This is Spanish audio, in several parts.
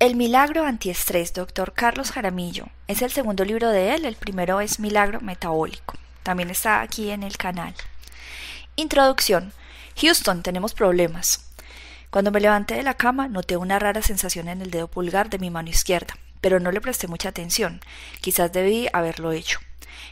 El milagro antiestrés, doctor Carlos Jaramillo. Es el segundo libro de él, el primero es Milagro Metabólico. También está aquí en el canal. Introducción. Houston, tenemos problemas. Cuando me levanté de la cama, noté una rara sensación en el dedo pulgar de mi mano izquierda, pero no le presté mucha atención. Quizás debí haberlo hecho.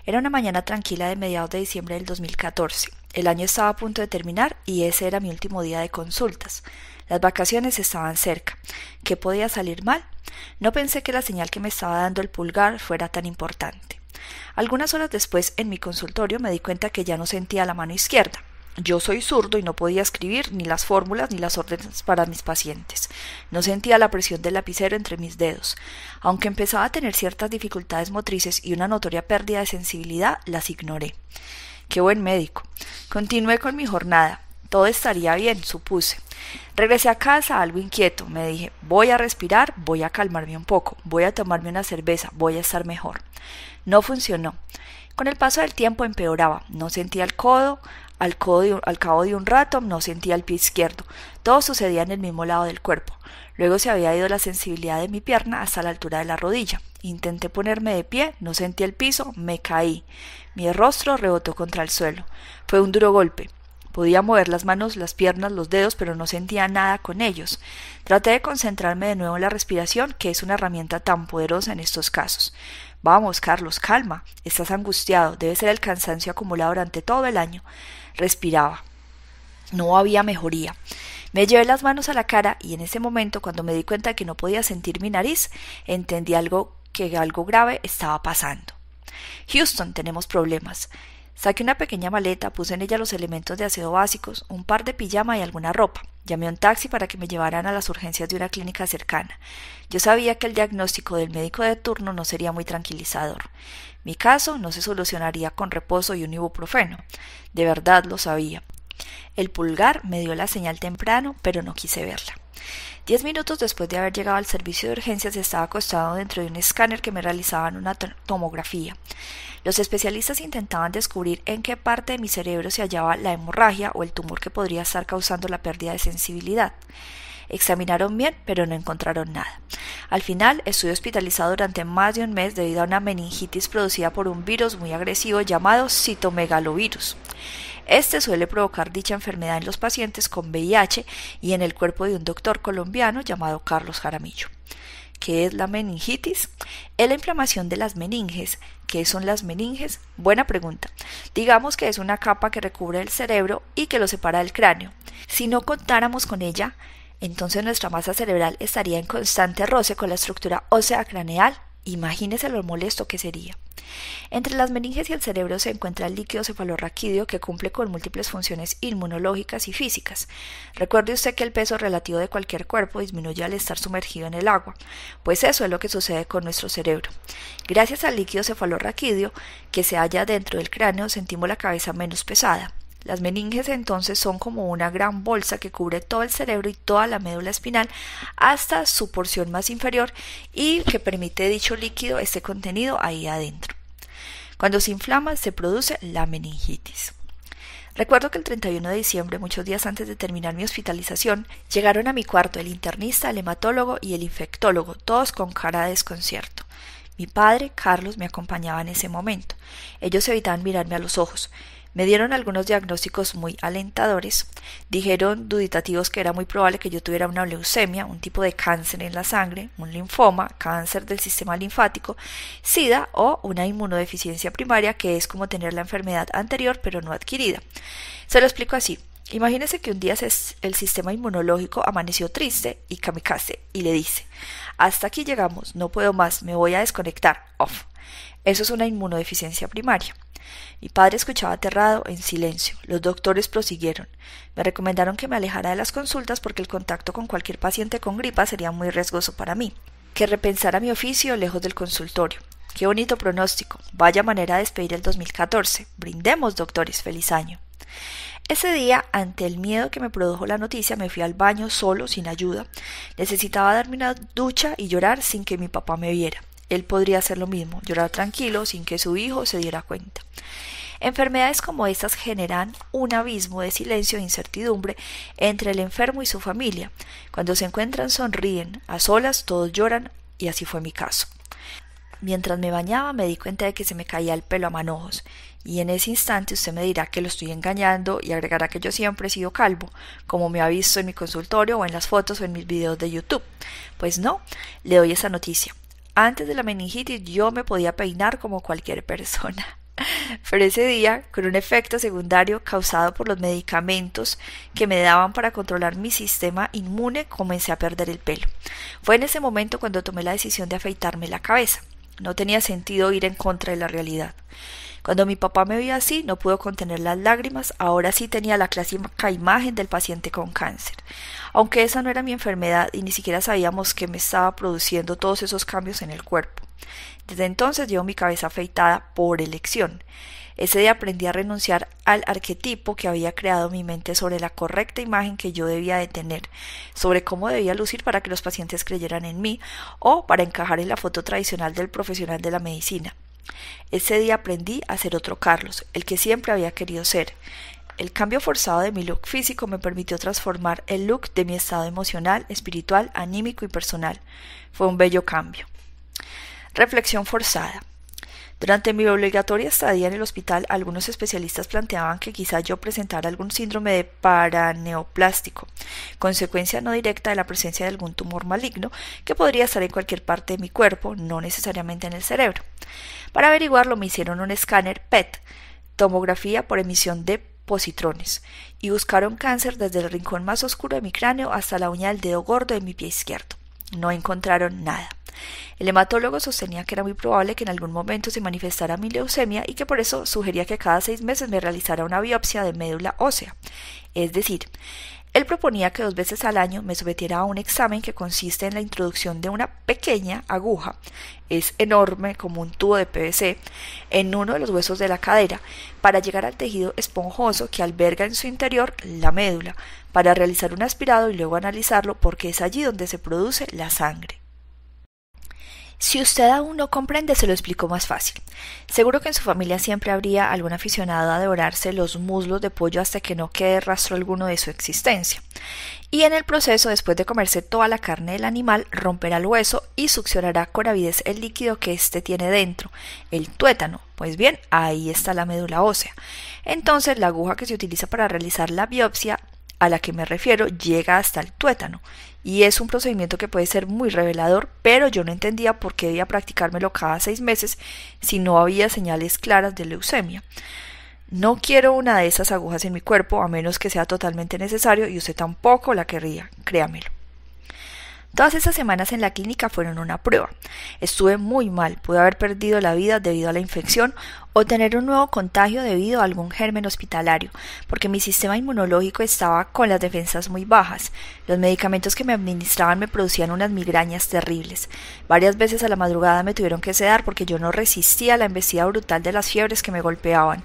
Era una mañana tranquila de mediados de diciembre del 2014. El año estaba a punto de terminar y ese era mi último día de consultas. Las vacaciones estaban cerca. ¿Qué podía salir mal? No pensé que la señal que me estaba dando el pulgar fuera tan importante. Algunas horas después, en mi consultorio, me di cuenta que ya no sentía la mano izquierda. Yo soy zurdo y no podía escribir ni las fórmulas ni las órdenes para mis pacientes. No sentía la presión del lapicero entre mis dedos. Aunque empezaba a tener ciertas dificultades motrices y una notoria pérdida de sensibilidad, las ignoré. Qué buen médico. Continué con mi jornada. Todo estaría bien, supuse. Regresé a casa algo inquieto. Me dije, voy a respirar, voy a calmarme un poco, voy a tomarme una cerveza, voy a estar mejor. No funcionó. Con el paso del tiempo empeoraba. No sentía el codo, al, al cabo de un rato no sentía el pie izquierdo. Todo sucedía en el mismo lado del cuerpo. Luego se había ido la sensibilidad de mi pierna hasta la altura de la rodilla. Intenté ponerme de pie, no sentía el piso, me caí. Mi rostro rebotó contra el suelo. Fue un duro golpe. Podía mover las manos, las piernas, los dedos, pero no sentía nada con ellos. Traté de concentrarme de nuevo en la respiración, que es una herramienta tan poderosa en estos casos. Vamos, Carlos, calma. Estás angustiado. Debe ser el cansancio acumulado durante todo el año. Respiraba. No había mejoría. Me llevé las manos a la cara y en ese momento, cuando me di cuenta de que no podía sentir mi nariz, entendí algo que algo grave estaba pasando. Houston, tenemos problemas. Saqué una pequeña maleta, puse en ella los elementos de aseo básicos, un par de pijama y alguna ropa. Llamé a un taxi para que me llevaran a las urgencias de una clínica cercana. Yo sabía que el diagnóstico del médico de turno no sería muy tranquilizador. Mi caso no se solucionaría con reposo y un ibuprofeno. De verdad lo sabía. El pulgar me dio la señal temprano, pero no quise verla. Diez minutos después de haber llegado al servicio de urgencias estaba acostado dentro de un escáner que me realizaban una tomografía. Los especialistas intentaban descubrir en qué parte de mi cerebro se hallaba la hemorragia o el tumor que podría estar causando la pérdida de sensibilidad. Examinaron bien, pero no encontraron nada. Al final, estuve hospitalizado durante más de un mes debido a una meningitis producida por un virus muy agresivo llamado citomegalovirus. Este suele provocar dicha enfermedad en los pacientes con VIH y en el cuerpo de un doctor colombiano llamado Carlos Jaramillo. ¿Qué es la meningitis? Es la inflamación de las meninges. ¿Qué son las meninges? Buena pregunta. Digamos que es una capa que recubre el cerebro y que lo separa del cráneo. Si no contáramos con ella, entonces nuestra masa cerebral estaría en constante roce con la estructura ósea craneal Imagínese lo molesto que sería. Entre las meninges y el cerebro se encuentra el líquido cefalorraquídeo que cumple con múltiples funciones inmunológicas y físicas. Recuerde usted que el peso relativo de cualquier cuerpo disminuye al estar sumergido en el agua, pues eso es lo que sucede con nuestro cerebro. Gracias al líquido cefalorraquídeo que se halla dentro del cráneo sentimos la cabeza menos pesada. Las meninges entonces son como una gran bolsa que cubre todo el cerebro y toda la médula espinal hasta su porción más inferior y que permite dicho líquido, este contenido ahí adentro. Cuando se inflama se produce la meningitis. Recuerdo que el 31 de diciembre, muchos días antes de terminar mi hospitalización, llegaron a mi cuarto el internista, el hematólogo y el infectólogo, todos con cara de desconcierto. Mi padre, Carlos, me acompañaba en ese momento. Ellos evitaban mirarme a los ojos. Me dieron algunos diagnósticos muy alentadores. Dijeron duditativos que era muy probable que yo tuviera una leucemia, un tipo de cáncer en la sangre, un linfoma, cáncer del sistema linfático, SIDA o una inmunodeficiencia primaria que es como tener la enfermedad anterior pero no adquirida. Se lo explico así. Imagínese que un día el sistema inmunológico amaneció triste y kamikaze y le dice, hasta aquí llegamos, no puedo más, me voy a desconectar, off. Eso es una inmunodeficiencia primaria. Mi padre escuchaba aterrado, en silencio. Los doctores prosiguieron. Me recomendaron que me alejara de las consultas porque el contacto con cualquier paciente con gripa sería muy riesgoso para mí. Que repensara mi oficio lejos del consultorio. Qué bonito pronóstico. Vaya manera de despedir el 2014. Brindemos, doctores. Feliz año. Ese día, ante el miedo que me produjo la noticia, me fui al baño solo, sin ayuda. Necesitaba darme una ducha y llorar sin que mi papá me viera. Él podría hacer lo mismo, llorar tranquilo sin que su hijo se diera cuenta. Enfermedades como estas generan un abismo de silencio e incertidumbre entre el enfermo y su familia. Cuando se encuentran sonríen, a solas todos lloran y así fue mi caso. Mientras me bañaba me di cuenta de que se me caía el pelo a manojos y en ese instante usted me dirá que lo estoy engañando y agregará que yo siempre he sido calvo, como me ha visto en mi consultorio o en las fotos o en mis videos de YouTube. Pues no, le doy esa noticia. Antes de la meningitis yo me podía peinar como cualquier persona. Pero ese día, con un efecto secundario causado por los medicamentos que me daban para controlar mi sistema inmune, comencé a perder el pelo. Fue en ese momento cuando tomé la decisión de afeitarme la cabeza. No tenía sentido ir en contra de la realidad. Cuando mi papá me vio así, no pudo contener las lágrimas, ahora sí tenía la clásica imagen del paciente con cáncer. Aunque esa no era mi enfermedad y ni siquiera sabíamos que me estaba produciendo todos esos cambios en el cuerpo. Desde entonces llevo mi cabeza afeitada por elección. Ese día aprendí a renunciar al arquetipo que había creado mi mente sobre la correcta imagen que yo debía de tener, sobre cómo debía lucir para que los pacientes creyeran en mí o para encajar en la foto tradicional del profesional de la medicina. Ese día aprendí a ser otro Carlos, el que siempre había querido ser. El cambio forzado de mi look físico me permitió transformar el look de mi estado emocional, espiritual, anímico y personal. Fue un bello cambio. Reflexión forzada. Durante mi obligatoria estadía en el hospital, algunos especialistas planteaban que quizá yo presentara algún síndrome de paraneoplástico, consecuencia no directa de la presencia de algún tumor maligno que podría estar en cualquier parte de mi cuerpo, no necesariamente en el cerebro. Para averiguarlo me hicieron un escáner PET, tomografía por emisión de positrones, y buscaron cáncer desde el rincón más oscuro de mi cráneo hasta la uña del dedo gordo de mi pie izquierdo. No encontraron nada. El hematólogo sostenía que era muy probable que en algún momento se manifestara mi leucemia y que por eso sugería que cada seis meses me realizara una biopsia de médula ósea. Es decir, él proponía que dos veces al año me sometiera a un examen que consiste en la introducción de una pequeña aguja, es enorme como un tubo de PVC, en uno de los huesos de la cadera, para llegar al tejido esponjoso que alberga en su interior la médula, para realizar un aspirado y luego analizarlo porque es allí donde se produce la sangre. Si usted aún no comprende, se lo explico más fácil. Seguro que en su familia siempre habría algún aficionado a devorarse los muslos de pollo hasta que no quede rastro alguno de su existencia. Y en el proceso, después de comerse toda la carne del animal, romperá el hueso y succionará con avidez el líquido que éste tiene dentro, el tuétano. Pues bien, ahí está la médula ósea. Entonces, la aguja que se utiliza para realizar la biopsia a la que me refiero llega hasta el tuétano y es un procedimiento que puede ser muy revelador, pero yo no entendía por qué debía practicármelo cada seis meses si no había señales claras de leucemia. No quiero una de esas agujas en mi cuerpo a menos que sea totalmente necesario y usted tampoco la querría, créamelo. Todas esas semanas en la clínica fueron una prueba. Estuve muy mal, pude haber perdido la vida debido a la infección o tener un nuevo contagio debido a algún germen hospitalario, porque mi sistema inmunológico estaba con las defensas muy bajas. Los medicamentos que me administraban me producían unas migrañas terribles. Varias veces a la madrugada me tuvieron que sedar porque yo no resistía la embestida brutal de las fiebres que me golpeaban.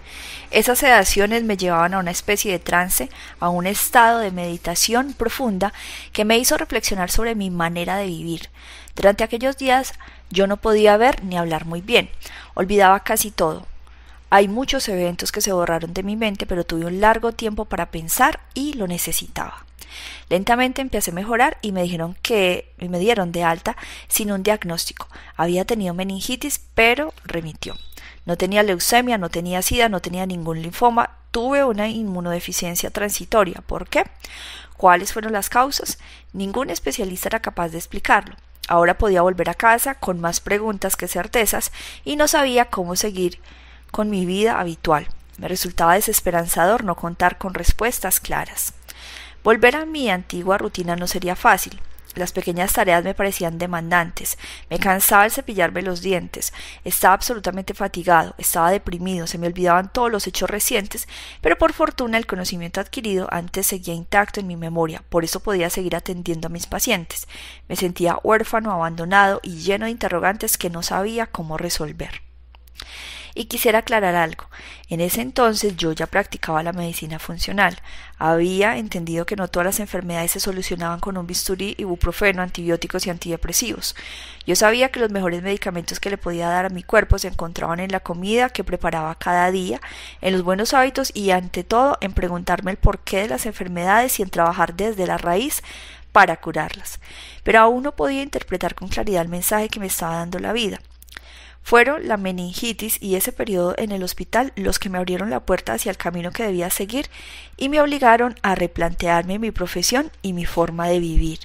Esas sedaciones me llevaban a una especie de trance, a un estado de meditación profunda que me hizo reflexionar sobre mi manera de vivir. Durante aquellos días yo no podía ver ni hablar muy bien. Olvidaba casi todo. Hay muchos eventos que se borraron de mi mente, pero tuve un largo tiempo para pensar y lo necesitaba. Lentamente empecé a mejorar y me dijeron que me dieron de alta sin un diagnóstico. Había tenido meningitis, pero remitió. No tenía leucemia, no tenía sida, no tenía ningún linfoma. Tuve una inmunodeficiencia transitoria. ¿Por qué? ¿Cuáles fueron las causas? Ningún especialista era capaz de explicarlo. Ahora podía volver a casa con más preguntas que certezas y no sabía cómo seguir con mi vida habitual. Me resultaba desesperanzador no contar con respuestas claras. Volver a mi antigua rutina no sería fácil. Las pequeñas tareas me parecían demandantes. Me cansaba el cepillarme los dientes. Estaba absolutamente fatigado, estaba deprimido, se me olvidaban todos los hechos recientes, pero por fortuna el conocimiento adquirido antes seguía intacto en mi memoria, por eso podía seguir atendiendo a mis pacientes. Me sentía huérfano, abandonado y lleno de interrogantes que no sabía cómo resolver. Y quisiera aclarar algo. En ese entonces yo ya practicaba la medicina funcional. Había entendido que no todas las enfermedades se solucionaban con un bisturí, ibuprofeno, antibióticos y antidepresivos. Yo sabía que los mejores medicamentos que le podía dar a mi cuerpo se encontraban en la comida que preparaba cada día, en los buenos hábitos y ante todo en preguntarme el porqué de las enfermedades y en trabajar desde la raíz para curarlas. Pero aún no podía interpretar con claridad el mensaje que me estaba dando la vida. Fueron la meningitis y ese periodo en el hospital los que me abrieron la puerta hacia el camino que debía seguir y me obligaron a replantearme mi profesión y mi forma de vivir.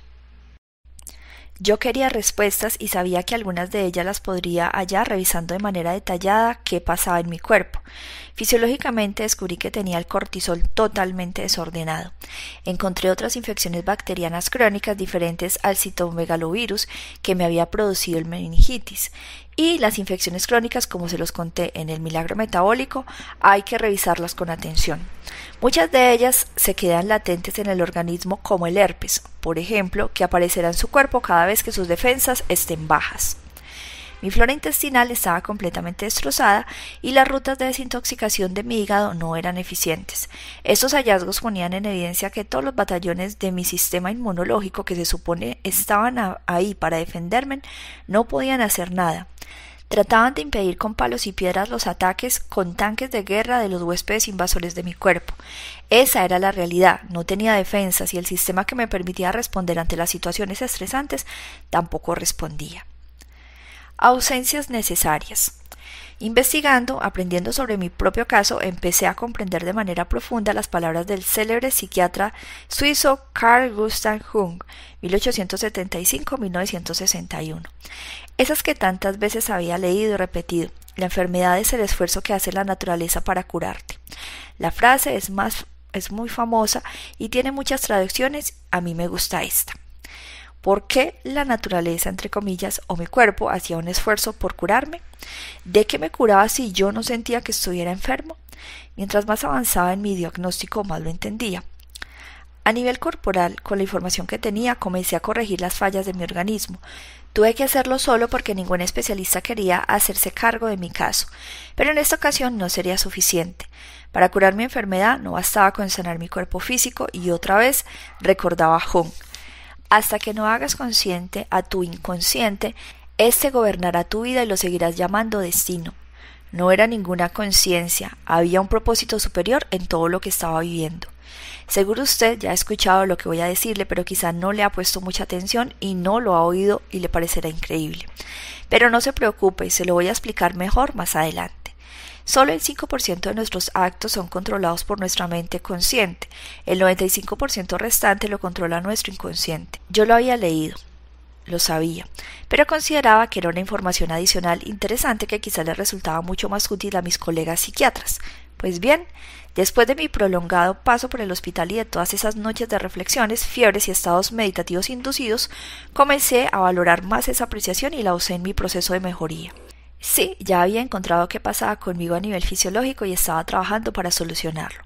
Yo quería respuestas y sabía que algunas de ellas las podría hallar revisando de manera detallada qué pasaba en mi cuerpo. Fisiológicamente descubrí que tenía el cortisol totalmente desordenado. Encontré otras infecciones bacterianas crónicas diferentes al citomegalovirus que me había producido el meningitis y las infecciones crónicas, como se los conté en el milagro metabólico, hay que revisarlas con atención. Muchas de ellas se quedan latentes en el organismo como el herpes, por ejemplo, que aparecerá en su cuerpo cada vez que sus defensas estén bajas. Mi flora intestinal estaba completamente destrozada y las rutas de desintoxicación de mi hígado no eran eficientes. Estos hallazgos ponían en evidencia que todos los batallones de mi sistema inmunológico que se supone estaban ahí para defenderme no podían hacer nada. Trataban de impedir con palos y piedras los ataques con tanques de guerra de los huéspedes invasores de mi cuerpo. Esa era la realidad, no tenía defensas y el sistema que me permitía responder ante las situaciones estresantes tampoco respondía. Ausencias necesarias. Investigando, aprendiendo sobre mi propio caso, empecé a comprender de manera profunda las palabras del célebre psiquiatra suizo Carl Gustav Jung, 1875-1961. Esas que tantas veces había leído y repetido. La enfermedad es el esfuerzo que hace la naturaleza para curarte. La frase es más es muy famosa y tiene muchas traducciones, a mí me gusta esta. ¿Por qué la naturaleza, entre comillas, o mi cuerpo hacía un esfuerzo por curarme? ¿De qué me curaba si yo no sentía que estuviera enfermo? Mientras más avanzaba en mi diagnóstico, más lo entendía. A nivel corporal, con la información que tenía, comencé a corregir las fallas de mi organismo. Tuve que hacerlo solo porque ningún especialista quería hacerse cargo de mi caso, pero en esta ocasión no sería suficiente. Para curar mi enfermedad no bastaba con sanar mi cuerpo físico y otra vez recordaba a Hong. Hasta que no hagas consciente a tu inconsciente, éste gobernará tu vida y lo seguirás llamando destino. No era ninguna conciencia, había un propósito superior en todo lo que estaba viviendo. Seguro usted ya ha escuchado lo que voy a decirle, pero quizá no le ha puesto mucha atención y no lo ha oído y le parecerá increíble. Pero no se preocupe, se lo voy a explicar mejor más adelante. Solo el 5% de nuestros actos son controlados por nuestra mente consciente, el 95% restante lo controla nuestro inconsciente. Yo lo había leído, lo sabía, pero consideraba que era una información adicional interesante que quizás le resultaba mucho más útil a mis colegas psiquiatras. Pues bien, después de mi prolongado paso por el hospital y de todas esas noches de reflexiones, fiebres y estados meditativos inducidos, comencé a valorar más esa apreciación y la usé en mi proceso de mejoría. Sí, ya había encontrado qué pasaba conmigo a nivel fisiológico y estaba trabajando para solucionarlo.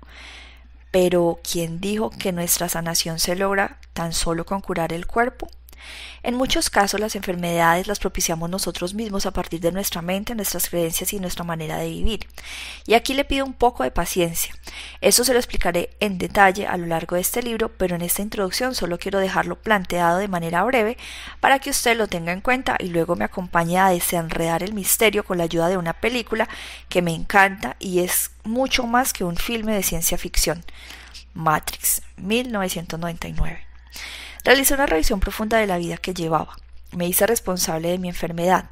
Pero, ¿quién dijo que nuestra sanación se logra tan solo con curar el cuerpo? En muchos casos las enfermedades las propiciamos nosotros mismos a partir de nuestra mente, nuestras creencias y nuestra manera de vivir. Y aquí le pido un poco de paciencia. Eso se lo explicaré en detalle a lo largo de este libro, pero en esta introducción solo quiero dejarlo planteado de manera breve para que usted lo tenga en cuenta y luego me acompañe a desenredar el misterio con la ayuda de una película que me encanta y es mucho más que un filme de ciencia ficción. Matrix, 1999. Realicé una revisión profunda de la vida que llevaba. Me hice responsable de mi enfermedad.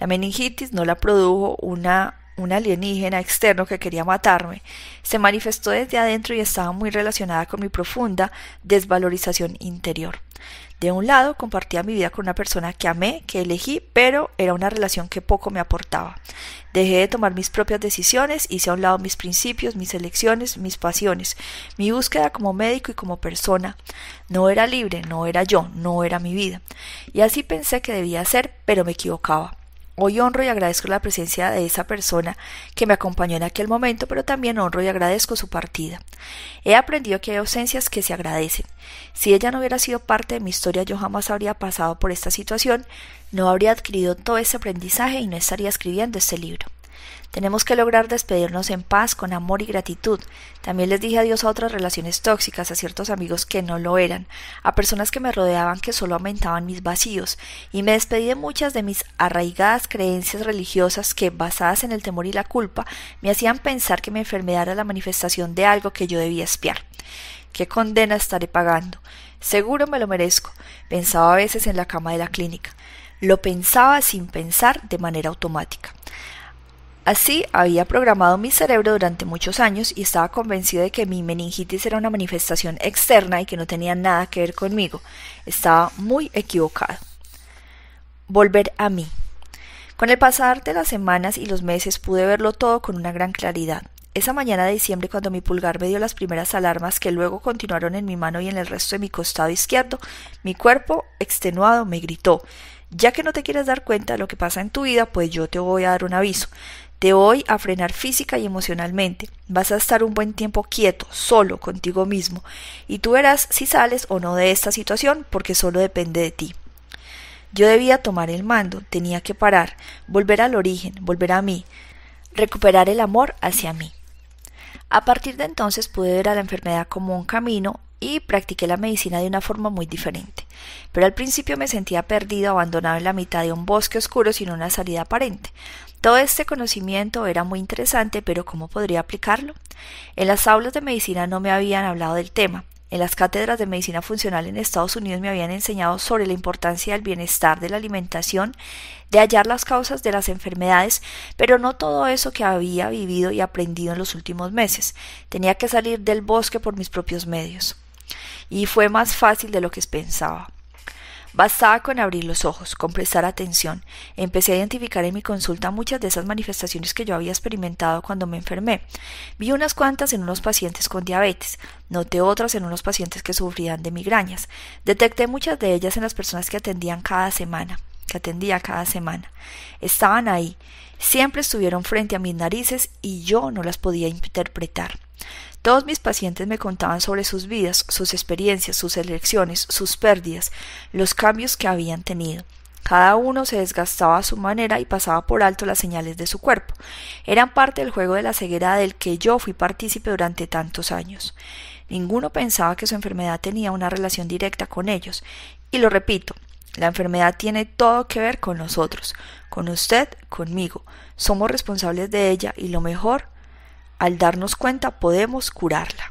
La meningitis no la produjo una un alienígena externo que quería matarme, se manifestó desde adentro y estaba muy relacionada con mi profunda desvalorización interior. De un lado, compartía mi vida con una persona que amé, que elegí, pero era una relación que poco me aportaba. Dejé de tomar mis propias decisiones, hice a un lado mis principios, mis elecciones, mis pasiones, mi búsqueda como médico y como persona. No era libre, no era yo, no era mi vida. Y así pensé que debía ser, pero me equivocaba. Hoy honro y agradezco la presencia de esa persona que me acompañó en aquel momento, pero también honro y agradezco su partida. He aprendido que hay ausencias que se agradecen. Si ella no hubiera sido parte de mi historia, yo jamás habría pasado por esta situación, no habría adquirido todo ese aprendizaje y no estaría escribiendo este libro. Tenemos que lograr despedirnos en paz, con amor y gratitud. También les dije adiós a otras relaciones tóxicas, a ciertos amigos que no lo eran, a personas que me rodeaban que solo aumentaban mis vacíos, y me despedí de muchas de mis arraigadas creencias religiosas que, basadas en el temor y la culpa, me hacían pensar que mi enfermedad era la manifestación de algo que yo debía espiar. ¿Qué condena estaré pagando? Seguro me lo merezco, pensaba a veces en la cama de la clínica. Lo pensaba sin pensar de manera automática. Así había programado mi cerebro durante muchos años y estaba convencido de que mi meningitis era una manifestación externa y que no tenía nada que ver conmigo. Estaba muy equivocado. Volver a mí. Con el pasar de las semanas y los meses pude verlo todo con una gran claridad. Esa mañana de diciembre cuando mi pulgar me dio las primeras alarmas que luego continuaron en mi mano y en el resto de mi costado izquierdo, mi cuerpo extenuado me gritó ya que no te quieres dar cuenta de lo que pasa en tu vida, pues yo te voy a dar un aviso de hoy a frenar física y emocionalmente. Vas a estar un buen tiempo quieto, solo, contigo mismo, y tú verás si sales o no de esta situación porque solo depende de ti. Yo debía tomar el mando, tenía que parar, volver al origen, volver a mí, recuperar el amor hacia mí. A partir de entonces pude ver a la enfermedad como un camino y practiqué la medicina de una forma muy diferente. Pero al principio me sentía perdido, abandonado en la mitad de un bosque oscuro sin una salida aparente. Todo este conocimiento era muy interesante, pero ¿cómo podría aplicarlo? En las aulas de medicina no me habían hablado del tema. En las cátedras de medicina funcional en Estados Unidos me habían enseñado sobre la importancia del bienestar de la alimentación, de hallar las causas de las enfermedades, pero no todo eso que había vivido y aprendido en los últimos meses. Tenía que salir del bosque por mis propios medios. Y fue más fácil de lo que pensaba. Bastaba con abrir los ojos, con prestar atención. Empecé a identificar en mi consulta muchas de esas manifestaciones que yo había experimentado cuando me enfermé. Vi unas cuantas en unos pacientes con diabetes, noté otras en unos pacientes que sufrían de migrañas. Detecté muchas de ellas en las personas que atendían cada semana, que atendía cada semana. Estaban ahí, siempre estuvieron frente a mis narices y yo no las podía interpretar. Todos mis pacientes me contaban sobre sus vidas, sus experiencias, sus elecciones, sus pérdidas, los cambios que habían tenido. Cada uno se desgastaba a su manera y pasaba por alto las señales de su cuerpo. Eran parte del juego de la ceguera del que yo fui partícipe durante tantos años. Ninguno pensaba que su enfermedad tenía una relación directa con ellos. Y lo repito, la enfermedad tiene todo que ver con nosotros, con usted, conmigo. Somos responsables de ella y lo mejor al darnos cuenta podemos curarla.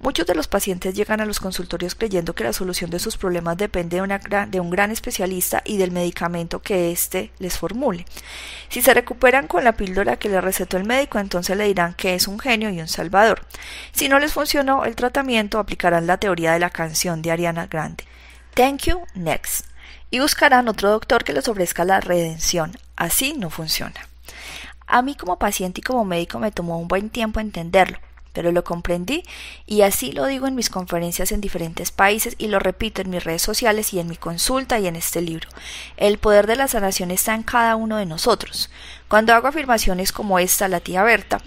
Muchos de los pacientes llegan a los consultorios creyendo que la solución de sus problemas depende de, un gran especialista y del medicamento que éste les formule. Si se recuperan con la píldora que le recetó el médico, entonces le dirán que es un genio y un salvador. Si no les funcionó el tratamiento, aplicarán la teoría de la canción de Ariana Grande. Thank you, next. Y buscarán otro doctor que les ofrezca la redención. Así no funciona. A mí como paciente y como médico me tomó un buen tiempo entenderlo, pero lo comprendí y así lo digo en mis conferencias en diferentes países y lo repito en mis redes sociales y en mi consulta y en este libro. El poder de la sanación está en cada uno de nosotros. Cuando hago afirmaciones como esta, la tía Berta,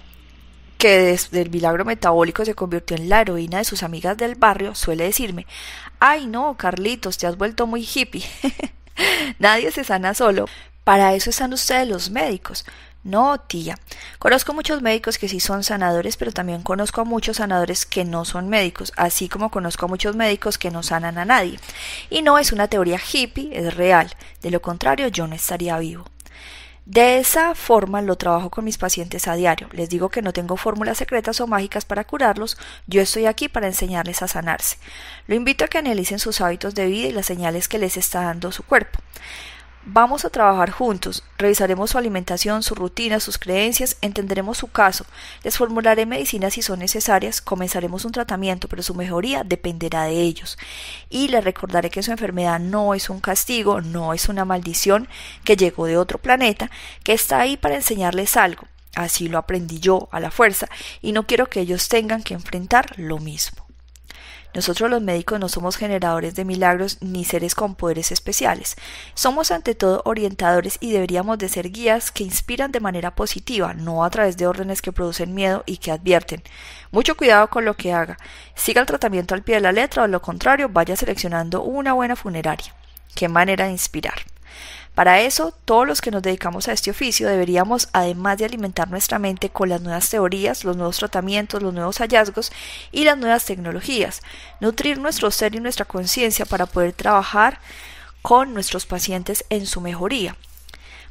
que desde el milagro metabólico se convirtió en la heroína de sus amigas del barrio, suele decirme, ay no, Carlitos, te has vuelto muy hippie. Nadie se sana solo. Para eso están ustedes los médicos. No, tía. Conozco muchos médicos que sí son sanadores, pero también conozco a muchos sanadores que no son médicos, así como conozco a muchos médicos que no sanan a nadie. Y no es una teoría hippie, es real. De lo contrario, yo no estaría vivo. De esa forma lo trabajo con mis pacientes a diario. Les digo que no tengo fórmulas secretas o mágicas para curarlos, yo estoy aquí para enseñarles a sanarse. Lo invito a que analicen sus hábitos de vida y las señales que les está dando su cuerpo. Vamos a trabajar juntos, revisaremos su alimentación, su rutina, sus creencias, entenderemos su caso, les formularé medicinas si son necesarias, comenzaremos un tratamiento, pero su mejoría dependerá de ellos. Y les recordaré que su enfermedad no es un castigo, no es una maldición que llegó de otro planeta, que está ahí para enseñarles algo. Así lo aprendí yo a la fuerza y no quiero que ellos tengan que enfrentar lo mismo. Nosotros los médicos no somos generadores de milagros ni seres con poderes especiales. Somos ante todo orientadores y deberíamos de ser guías que inspiran de manera positiva, no a través de órdenes que producen miedo y que advierten. Mucho cuidado con lo que haga. Siga el tratamiento al pie de la letra o lo contrario vaya seleccionando una buena funeraria. Qué manera de inspirar. Para eso, todos los que nos dedicamos a este oficio deberíamos, además de alimentar nuestra mente con las nuevas teorías, los nuevos tratamientos, los nuevos hallazgos y las nuevas tecnologías, nutrir nuestro ser y nuestra conciencia para poder trabajar con nuestros pacientes en su mejoría,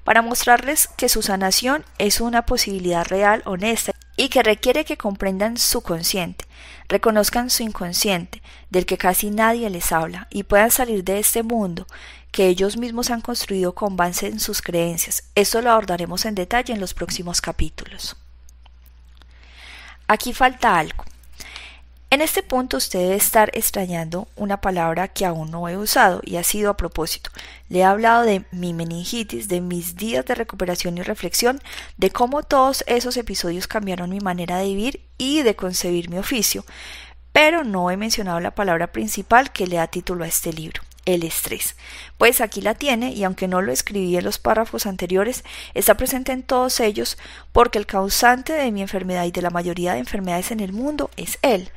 para mostrarles que su sanación es una posibilidad real, honesta y que requiere que comprendan su consciente, reconozcan su inconsciente, del que casi nadie les habla, y puedan salir de este mundo que ellos mismos han construido con base en sus creencias. Esto lo abordaremos en detalle en los próximos capítulos. Aquí falta algo. En este punto usted debe estar extrañando una palabra que aún no he usado y ha sido a propósito. Le he hablado de mi meningitis, de mis días de recuperación y reflexión, de cómo todos esos episodios cambiaron mi manera de vivir y de concebir mi oficio, pero no he mencionado la palabra principal que le da título a este libro el estrés. Pues aquí la tiene y aunque no lo escribí en los párrafos anteriores, está presente en todos ellos porque el causante de mi enfermedad y de la mayoría de enfermedades en el mundo es él.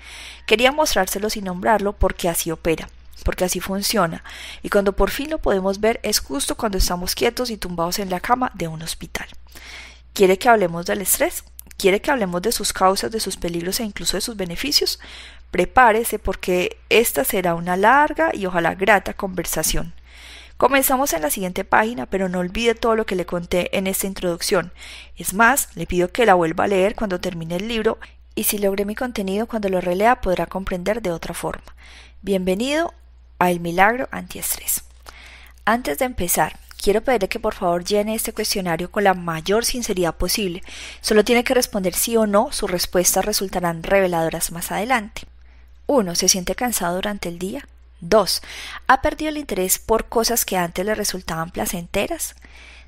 Quería mostrárselo sin nombrarlo porque así opera, porque así funciona. Y cuando por fin lo podemos ver es justo cuando estamos quietos y tumbados en la cama de un hospital. ¿Quiere que hablemos del estrés? ¿Quiere que hablemos de sus causas, de sus peligros e incluso de sus beneficios? Prepárese porque esta será una larga y ojalá grata conversación. Comenzamos en la siguiente página, pero no olvide todo lo que le conté en esta introducción. Es más, le pido que la vuelva a leer cuando termine el libro y si logré mi contenido cuando lo relea podrá comprender de otra forma. Bienvenido a El Milagro Antiestrés. Antes de empezar, quiero pedirle que por favor llene este cuestionario con la mayor sinceridad posible. Solo tiene que responder sí o no, sus respuestas resultarán reveladoras más adelante. 1. Se siente cansado durante el día. 2. Ha perdido el interés por cosas que antes le resultaban placenteras.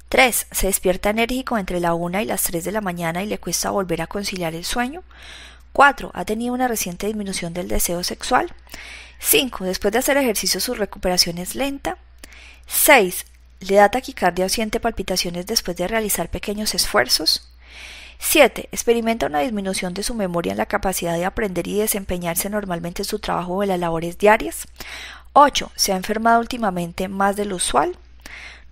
3. Se despierta enérgico entre la 1 y las 3 de la mañana y le cuesta volver a conciliar el sueño. 4. Ha tenido una reciente disminución del deseo sexual. 5. Después de hacer ejercicio su recuperación es lenta. 6. Le da taquicardia o siente palpitaciones después de realizar pequeños esfuerzos. 7. Experimenta una disminución de su memoria en la capacidad de aprender y desempeñarse normalmente en su trabajo o en las labores diarias. 8. Se ha enfermado últimamente más de lo usual.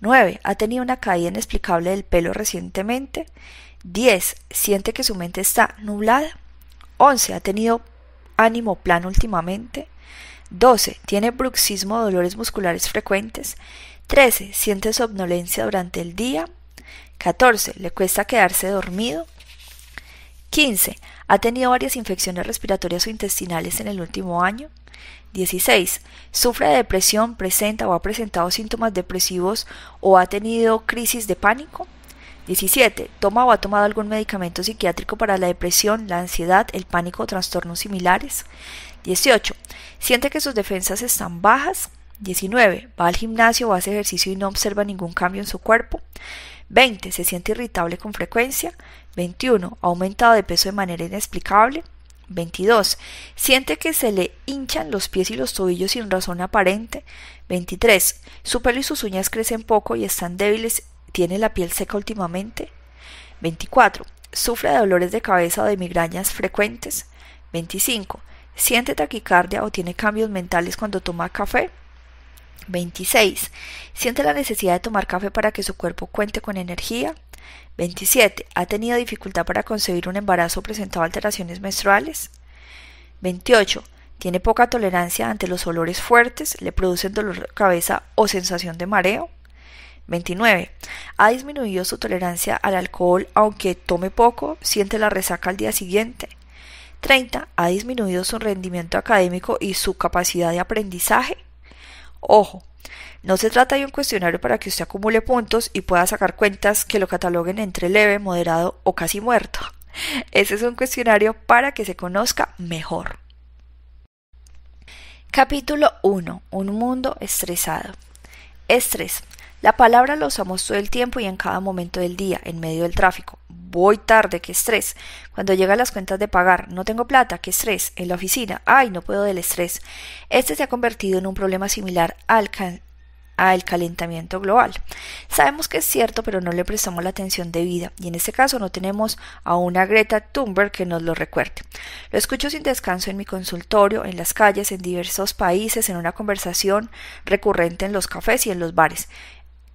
9. Ha tenido una caída inexplicable del pelo recientemente. 10. Siente que su mente está nublada. 11. Ha tenido ánimo plano últimamente. 12. Tiene bruxismo o dolores musculares frecuentes. 13. Siente somnolencia durante el día. 14. Le cuesta quedarse dormido. 15. ¿Ha tenido varias infecciones respiratorias o intestinales en el último año? 16. ¿Sufre de depresión, presenta o ha presentado síntomas depresivos o ha tenido crisis de pánico? 17. ¿Toma o ha tomado algún medicamento psiquiátrico para la depresión, la ansiedad, el pánico o trastornos similares? 18. ¿Siente que sus defensas están bajas? 19. ¿Va al gimnasio o hace ejercicio y no observa ningún cambio en su cuerpo? 20. Se siente irritable con frecuencia. 21. Ha aumentado de peso de manera inexplicable. 22. Siente que se le hinchan los pies y los tobillos sin razón aparente. 23. Su pelo y sus uñas crecen poco y están débiles. Tiene la piel seca últimamente. 24. Sufre de dolores de cabeza o de migrañas frecuentes. 25. Siente taquicardia o tiene cambios mentales cuando toma café. 26. Siente la necesidad de tomar café para que su cuerpo cuente con energía. 27. Ha tenido dificultad para concebir un embarazo o presentado alteraciones menstruales. 28. Tiene poca tolerancia ante los olores fuertes, le producen dolor de cabeza o sensación de mareo. 29. Ha disminuido su tolerancia al alcohol aunque tome poco, siente la resaca al día siguiente. 30. Ha disminuido su rendimiento académico y su capacidad de aprendizaje. Ojo, no se trata de un cuestionario para que usted acumule puntos y pueda sacar cuentas que lo cataloguen entre leve, moderado o casi muerto. Ese es un cuestionario para que se conozca mejor. Capítulo 1. Un mundo estresado. Estrés la palabra la usamos todo el tiempo y en cada momento del día, en medio del tráfico. Voy tarde, qué estrés. Cuando llegan las cuentas de pagar, no tengo plata, qué estrés. En la oficina, ay, no puedo del estrés. Este se ha convertido en un problema similar al, al calentamiento global. Sabemos que es cierto, pero no le prestamos la atención debida, y en este caso no tenemos a una Greta Thunberg que nos lo recuerde. Lo escucho sin descanso en mi consultorio, en las calles, en diversos países, en una conversación recurrente en los cafés y en los bares.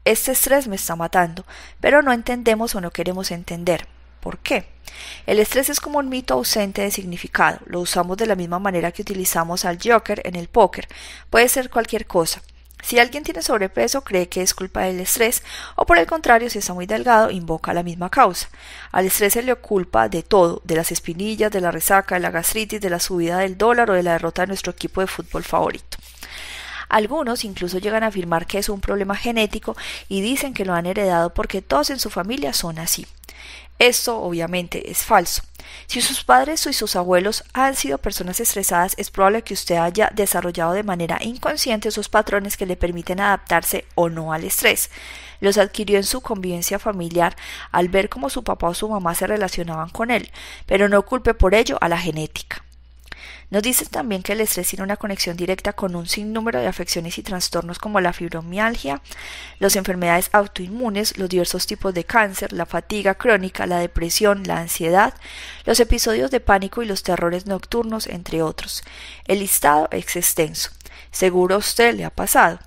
Este estrés me está matando, pero no entendemos o no queremos entender. ¿Por qué? El estrés es como un mito ausente de significado. Lo usamos de la misma manera que utilizamos al Joker en el póker. Puede ser cualquier cosa. Si alguien tiene sobrepeso, cree que es culpa del estrés, o por el contrario, si está muy delgado, invoca la misma causa. Al estrés se le culpa de todo, de las espinillas, de la resaca, de la gastritis, de la subida del dólar o de la derrota de nuestro equipo de fútbol favorito. Algunos incluso llegan a afirmar que es un problema genético y dicen que lo han heredado porque todos en su familia son así. Esto obviamente es falso. Si sus padres o sus abuelos han sido personas estresadas, es probable que usted haya desarrollado de manera inconsciente esos patrones que le permiten adaptarse o no al estrés. Los adquirió en su convivencia familiar al ver cómo su papá o su mamá se relacionaban con él, pero no culpe por ello a la genética. Nos dicen también que el estrés tiene una conexión directa con un sinnúmero de afecciones y trastornos como la fibromialgia, las enfermedades autoinmunes, los diversos tipos de cáncer, la fatiga crónica, la depresión, la ansiedad, los episodios de pánico y los terrores nocturnos, entre otros. El listado es extenso. Seguro a usted le ha pasado.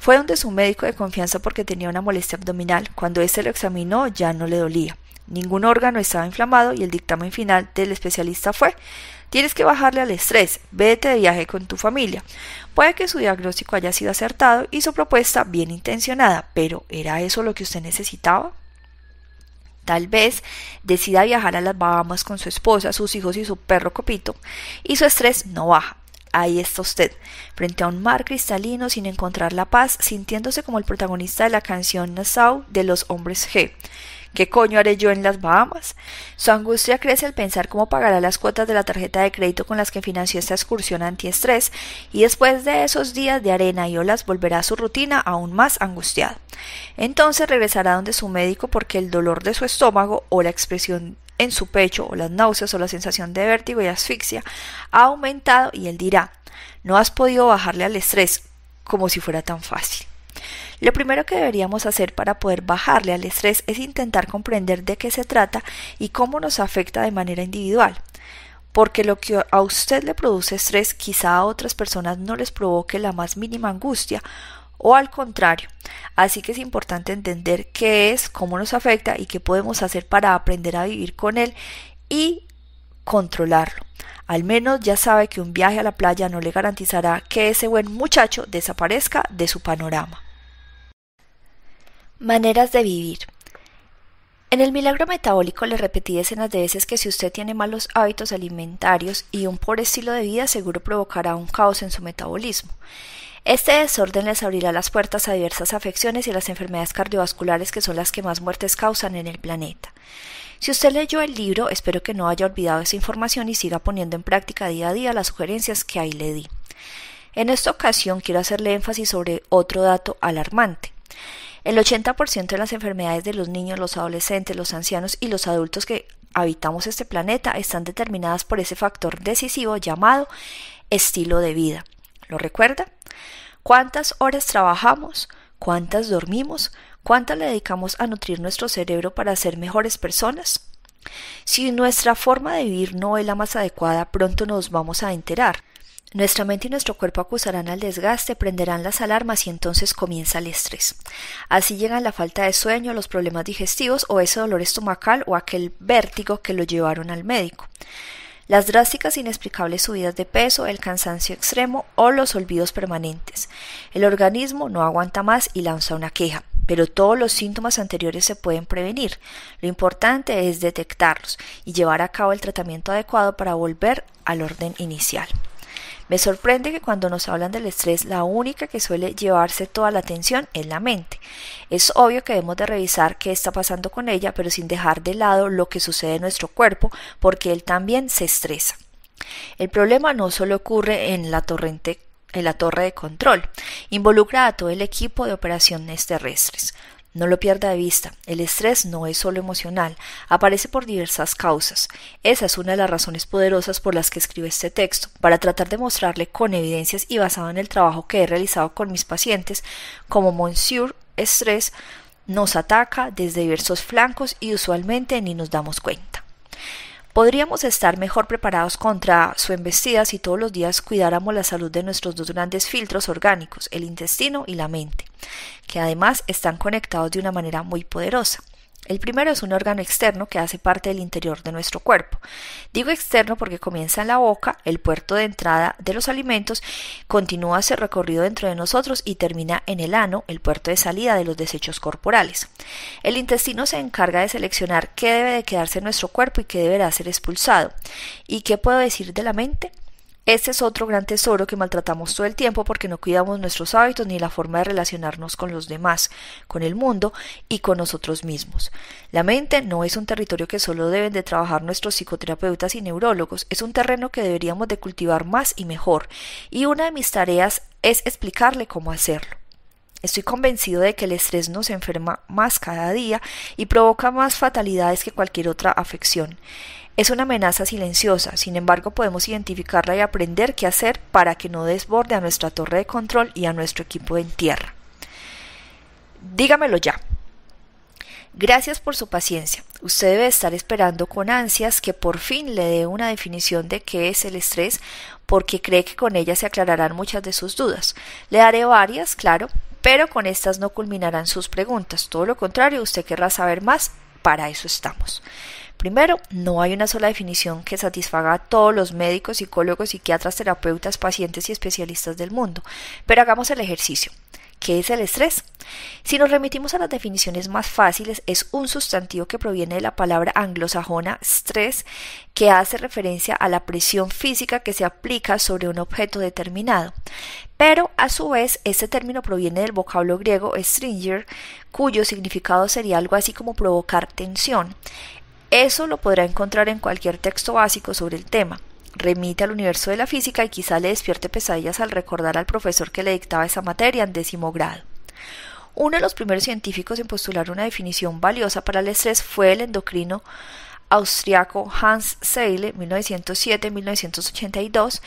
Fue donde su médico de confianza porque tenía una molestia abdominal. Cuando éste lo examinó ya no le dolía. Ningún órgano estaba inflamado y el dictamen final del especialista fue Tienes que bajarle al estrés, vete de viaje con tu familia. Puede que su diagnóstico haya sido acertado y su propuesta bien intencionada, pero ¿era eso lo que usted necesitaba? Tal vez decida viajar a las Bahamas con su esposa, sus hijos y su perro copito, y su estrés no baja. Ahí está usted, frente a un mar cristalino sin encontrar la paz, sintiéndose como el protagonista de la canción Nassau de los hombres G. ¿Qué coño haré yo en las Bahamas? Su angustia crece al pensar cómo pagará las cuotas de la tarjeta de crédito con las que financió esta excursión antiestrés, y después de esos días de arena y olas volverá a su rutina aún más angustiado. Entonces regresará donde su médico porque el dolor de su estómago o la expresión en su pecho o las náuseas o la sensación de vértigo y asfixia ha aumentado y él dirá, no has podido bajarle al estrés como si fuera tan fácil. Lo primero que deberíamos hacer para poder bajarle al estrés es intentar comprender de qué se trata y cómo nos afecta de manera individual porque lo que a usted le produce estrés quizá a otras personas no les provoque la más mínima angustia o al contrario. Así que es importante entender qué es, cómo nos afecta y qué podemos hacer para aprender a vivir con él y controlarlo. Al menos ya sabe que un viaje a la playa no le garantizará que ese buen muchacho desaparezca de su panorama. Maneras de vivir. En el milagro metabólico le repetí decenas de veces que si usted tiene malos hábitos alimentarios y un pobre estilo de vida seguro provocará un caos en su metabolismo. Este desorden les abrirá las puertas a diversas afecciones y las enfermedades cardiovasculares que son las que más muertes causan en el planeta. Si usted leyó el libro, espero que no haya olvidado esa información y siga poniendo en práctica día a día las sugerencias que ahí le di. En esta ocasión quiero hacerle énfasis sobre otro dato alarmante. El 80% de las enfermedades de los niños, los adolescentes, los ancianos y los adultos que habitamos este planeta están determinadas por ese factor decisivo llamado estilo de vida. ¿Lo recuerda? ¿Cuántas horas trabajamos? ¿Cuántas dormimos? ¿Cuántas le dedicamos a nutrir nuestro cerebro para ser mejores personas? Si nuestra forma de vivir no es la más adecuada, pronto nos vamos a enterar. Nuestra mente y nuestro cuerpo acusarán al desgaste, prenderán las alarmas y entonces comienza el estrés. Así llegan la falta de sueño, los problemas digestivos o ese dolor estomacal o aquel vértigo que lo llevaron al médico. Las drásticas e inexplicables subidas de peso, el cansancio extremo o los olvidos permanentes. El organismo no aguanta más y lanza una queja pero todos los síntomas anteriores se pueden prevenir. Lo importante es detectarlos y llevar a cabo el tratamiento adecuado para volver al orden inicial. Me sorprende que cuando nos hablan del estrés, la única que suele llevarse toda la atención es la mente. Es obvio que debemos de revisar qué está pasando con ella, pero sin dejar de lado lo que sucede en nuestro cuerpo, porque él también se estresa. El problema no solo ocurre en la en la torre de control. Involucra a todo el equipo de operaciones terrestres. No lo pierda de vista, el estrés no es solo emocional, aparece por diversas causas. Esa es una de las razones poderosas por las que escribo este texto, para tratar de mostrarle con evidencias y basado en el trabajo que he realizado con mis pacientes, como Monsieur Estrés nos ataca desde diversos flancos y usualmente ni nos damos cuenta. Podríamos estar mejor preparados contra su embestida si todos los días cuidáramos la salud de nuestros dos grandes filtros orgánicos, el intestino y la mente, que además están conectados de una manera muy poderosa. El primero es un órgano externo que hace parte del interior de nuestro cuerpo. Digo externo porque comienza en la boca, el puerto de entrada de los alimentos, continúa su recorrido dentro de nosotros y termina en el ano, el puerto de salida de los desechos corporales. El intestino se encarga de seleccionar qué debe de quedarse en nuestro cuerpo y qué deberá ser expulsado. ¿Y qué puedo decir de la mente? Este es otro gran tesoro que maltratamos todo el tiempo porque no cuidamos nuestros hábitos ni la forma de relacionarnos con los demás, con el mundo y con nosotros mismos. La mente no es un territorio que solo deben de trabajar nuestros psicoterapeutas y neurólogos, es un terreno que deberíamos de cultivar más y mejor, y una de mis tareas es explicarle cómo hacerlo. Estoy convencido de que el estrés nos enferma más cada día y provoca más fatalidades que cualquier otra afección. Es una amenaza silenciosa, sin embargo podemos identificarla y aprender qué hacer para que no desborde a nuestra torre de control y a nuestro equipo en tierra. Dígamelo ya. Gracias por su paciencia. Usted debe estar esperando con ansias que por fin le dé una definición de qué es el estrés, porque cree que con ella se aclararán muchas de sus dudas. Le daré varias, claro, pero con estas no culminarán sus preguntas. Todo lo contrario, usted querrá saber más, para eso estamos. Primero, no hay una sola definición que satisfaga a todos los médicos, psicólogos, psiquiatras, terapeutas, pacientes y especialistas del mundo, pero hagamos el ejercicio. ¿Qué es el estrés? Si nos remitimos a las definiciones más fáciles, es un sustantivo que proviene de la palabra anglosajona stress, que hace referencia a la presión física que se aplica sobre un objeto determinado pero a su vez este término proviene del vocablo griego stringer, cuyo significado sería algo así como provocar tensión. Eso lo podrá encontrar en cualquier texto básico sobre el tema. Remite al universo de la física y quizá le despierte pesadillas al recordar al profesor que le dictaba esa materia en décimo grado. Uno de los primeros científicos en postular una definición valiosa para el estrés fue el endocrino austriaco Hans Seile, 1907-1982,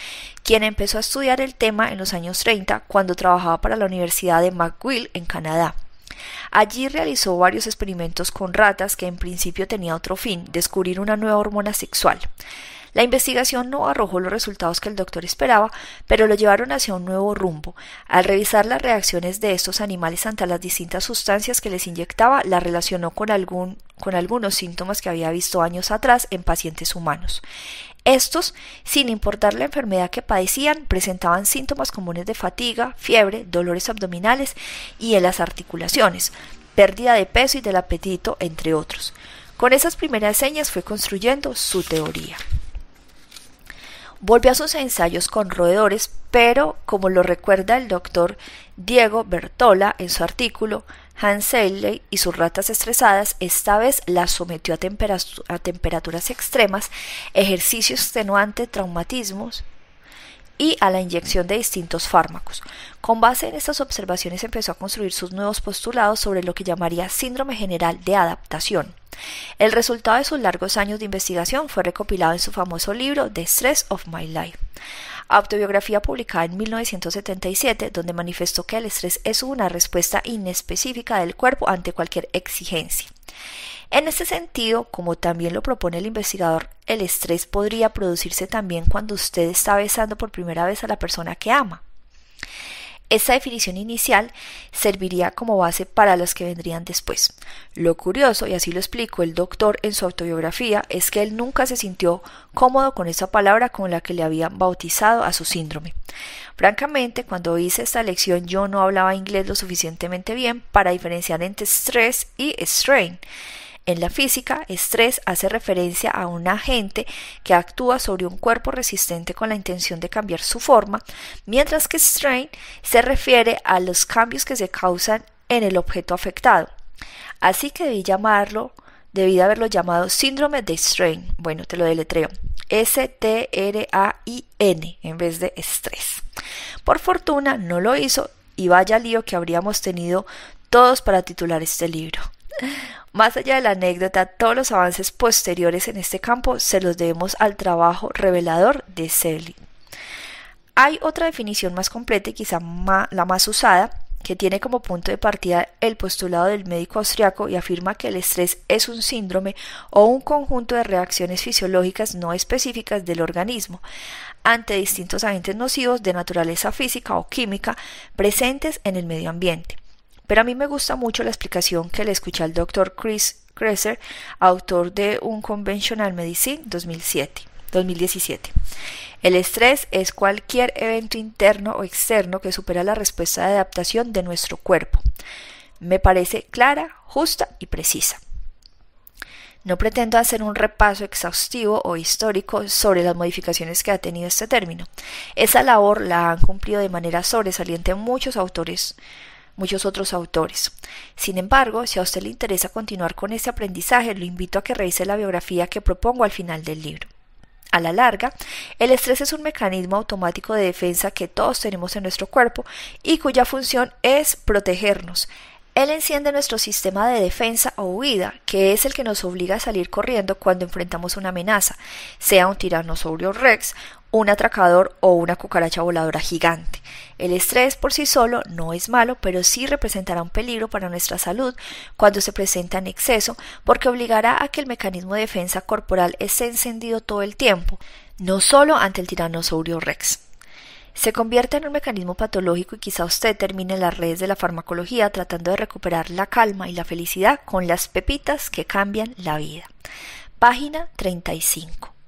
quien empezó a estudiar el tema en los años 30 cuando trabajaba para la Universidad de McGill en Canadá. Allí realizó varios experimentos con ratas que en principio tenía otro fin, descubrir una nueva hormona sexual. La investigación no arrojó los resultados que el doctor esperaba, pero lo llevaron hacia un nuevo rumbo. Al revisar las reacciones de estos animales ante las distintas sustancias que les inyectaba, la relacionó con, con algunos síntomas que había visto años atrás en pacientes humanos. Estos, sin importar la enfermedad que padecían, presentaban síntomas comunes de fatiga, fiebre, dolores abdominales y en las articulaciones, pérdida de peso y del apetito, entre otros. Con esas primeras señas fue construyendo su teoría. Volvió a sus ensayos con roedores, pero, como lo recuerda el doctor Diego Bertola en su artículo, Hans y sus ratas estresadas esta vez las sometió a, a temperaturas extremas, ejercicio extenuante, traumatismos y a la inyección de distintos fármacos. Con base en estas observaciones empezó a construir sus nuevos postulados sobre lo que llamaría síndrome general de adaptación. El resultado de sus largos años de investigación fue recopilado en su famoso libro The Stress of My Life, autobiografía publicada en 1977, donde manifestó que el estrés es una respuesta inespecífica del cuerpo ante cualquier exigencia. En este sentido, como también lo propone el investigador, el estrés podría producirse también cuando usted está besando por primera vez a la persona que ama. Esta definición inicial serviría como base para las que vendrían después. Lo curioso, y así lo explico el doctor en su autobiografía, es que él nunca se sintió cómodo con esa palabra con la que le habían bautizado a su síndrome. Francamente, cuando hice esta lección yo no hablaba inglés lo suficientemente bien para diferenciar entre stress y strain. En la física, estrés hace referencia a un agente que actúa sobre un cuerpo resistente con la intención de cambiar su forma, mientras que strain se refiere a los cambios que se causan en el objeto afectado. Así que debí llamarlo, debí haberlo llamado síndrome de strain. Bueno, te lo deletreo. S-T-R-A-I-N en vez de estrés. Por fortuna no lo hizo y vaya lío que habríamos tenido todos para titular este libro. Más allá de la anécdota, todos los avances posteriores en este campo se los debemos al trabajo revelador de Selly. Hay otra definición más completa y quizá la más usada, que tiene como punto de partida el postulado del médico austriaco y afirma que el estrés es un síndrome o un conjunto de reacciones fisiológicas no específicas del organismo ante distintos agentes nocivos de naturaleza física o química presentes en el medio ambiente. Pero a mí me gusta mucho la explicación que le escuché al doctor Chris Kresser, autor de Un Conventional Medicine 2007, 2017. El estrés es cualquier evento interno o externo que supera la respuesta de adaptación de nuestro cuerpo. Me parece clara, justa y precisa. No pretendo hacer un repaso exhaustivo o histórico sobre las modificaciones que ha tenido este término. Esa labor la han cumplido de manera sobresaliente muchos autores muchos otros autores. Sin embargo, si a usted le interesa continuar con este aprendizaje, lo invito a que revise la biografía que propongo al final del libro. A la larga, el estrés es un mecanismo automático de defensa que todos tenemos en nuestro cuerpo y cuya función es protegernos. Él enciende nuestro sistema de defensa o huida, que es el que nos obliga a salir corriendo cuando enfrentamos una amenaza, sea un tiranosaurio rex, un atracador o una cucaracha voladora gigante. El estrés por sí solo no es malo, pero sí representará un peligro para nuestra salud cuando se presenta en exceso, porque obligará a que el mecanismo de defensa corporal esté encendido todo el tiempo, no solo ante el tiranosaurio rex. Se convierte en un mecanismo patológico y quizá usted termine las redes de la farmacología tratando de recuperar la calma y la felicidad con las pepitas que cambian la vida. Página 35.